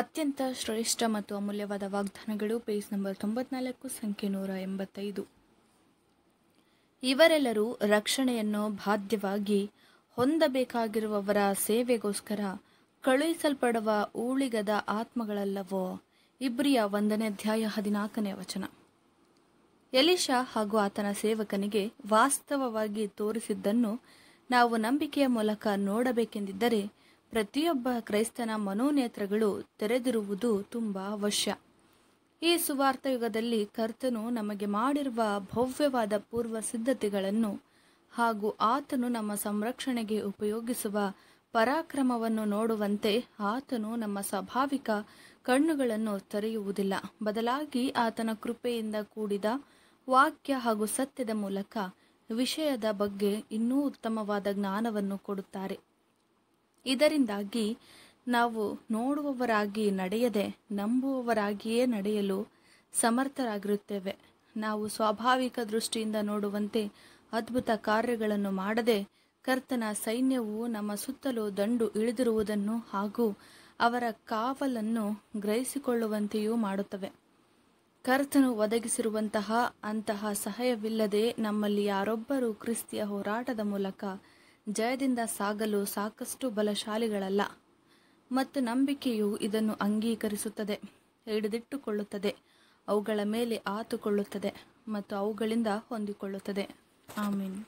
ಅತ್ಯಂತ ಶ್ರೇಷ್ಠ ಮತ್ತು ಅಮೂಲ್ಯವಾದ ವಾಗ್ದಾನಗಳು ಪೇಜ್ ನಂಬರ್ ತೊಂಬತ್ನಾಲ್ಕು ಸಂಖ್ಯೆ ನೂರ ಎಂಬತ್ತೈದು ಇವರೆಲ್ಲರೂ ರಕ್ಷಣೆಯನ್ನು ಬಾಧ್ಯವಾಗಿ ಹೊಂದಬೇಕಾಗಿರುವವರ ಸೇವೆಗೋಸ್ಕರ ಕಳುಹಿಸಲ್ಪಡುವ ಊಳಿಗದ ಆತ್ಮಗಳಲ್ಲವೋ ಇಬ್ರಿಯ ಒಂದನೇ ಅಧ್ಯಾಯ ಹದಿನಾಲ್ಕನೇ ವಚನ ಎಲಿಶಾ ಹಾಗೂ ಆತನ ಸೇವಕನಿಗೆ ವಾಸ್ತವವಾಗಿ ತೋರಿಸಿದ್ದನ್ನು ನಾವು ನಂಬಿಕೆಯ ಮೂಲಕ ನೋಡಬೇಕೆಂದಿದ್ದರೆ ಪ್ರತಿಯೊಬ್ಬ ಕ್ರೈಸ್ತನ ಮನೋನೇತ್ರಗಳು ತೆರೆದಿರುವುದು ತುಂಬ ಅವಶ್ಯ ಈ ಸುವಾರ್ಥ ಯುಗದಲ್ಲಿ ಕರ್ತನು ನಮಗೆ ಮಾಡಿರುವ ಭವ್ಯವಾದ ಪೂರ್ವ ಸಿದ್ಧತೆಗಳನ್ನು ಹಾಗೂ ಆತನು ನಮ್ಮ ಸಂರಕ್ಷಣೆಗೆ ಉಪಯೋಗಿಸುವ ಪರಾಕ್ರಮವನ್ನು ನೋಡುವಂತೆ ಆತನು ನಮ್ಮ ಸ್ವಾಭಾವಿಕ ಕಣ್ಣುಗಳನ್ನು ತೆರೆಯುವುದಿಲ್ಲ ಬದಲಾಗಿ ಆತನ ಕೃಪೆಯಿಂದ ಕೂಡಿದ ವಾಕ್ಯ ಹಾಗೂ ಸತ್ಯದ ಮೂಲಕ ವಿಷಯದ ಬಗ್ಗೆ ಇನ್ನೂ ಉತ್ತಮವಾದ ಜ್ಞಾನವನ್ನು ಕೊಡುತ್ತಾರೆ ಇದರಿಂದಾಗಿ ನಾವು ನೋಡುವವರಾಗಿ ನಡೆಯದೆ ನಂಬುವವರಾಗಿಯೇ ನಡೆಯಲು ಸಮರ್ಥರಾಗಿರುತ್ತೇವೆ ನಾವು ಸ್ವಾಭಾವಿಕ ದೃಷ್ಟಿಯಿಂದ ನೋಡುವಂತೆ ಅದ್ಭುತ ಕಾರ್ಯಗಳನ್ನು ಮಾಡದೆ ಕರ್ತನ ಸೈನ್ಯವು ನಮ್ಮ ಸುತ್ತಲೂ ದಂಡು ಇಳಿದಿರುವುದನ್ನು ಹಾಗೂ ಅವರ ಕಾವಲನ್ನು ಗ್ರಹಿಸಿಕೊಳ್ಳುವಂತೆಯೂ ಮಾಡುತ್ತವೆ ಕರ್ತನು ಒದಗಿಸಿರುವಂತಹ ಅಂತಹ ಸಹಾಯವಿಲ್ಲದೆ ನಮ್ಮಲ್ಲಿ ಯಾರೊಬ್ಬರೂ ಕ್ರಿಸ್ತಿಯ ಹೋರಾಟದ ಮೂಲಕ ಜಯದಿಂದ ಸಾಗಲು ಸಾಕಷ್ಟು ಬಲಶಾಲಿಗಳಲ್ಲ ಮತ್ತು ನಂಬಿಕೆಯು ಇದನ್ನು ಅಂಗೀಕರಿಸುತ್ತದೆ ಹಿಡಿದಿಟ್ಟುಕೊಳ್ಳುತ್ತದೆ ಅವುಗಳ ಮೇಲೆ ಆತುಕೊಳ್ಳುತ್ತದೆ ಮತ್ತು ಅವುಗಳಿಂದ ಹೊಂದಿಕೊಳ್ಳುತ್ತದೆ ಆಮೀನ್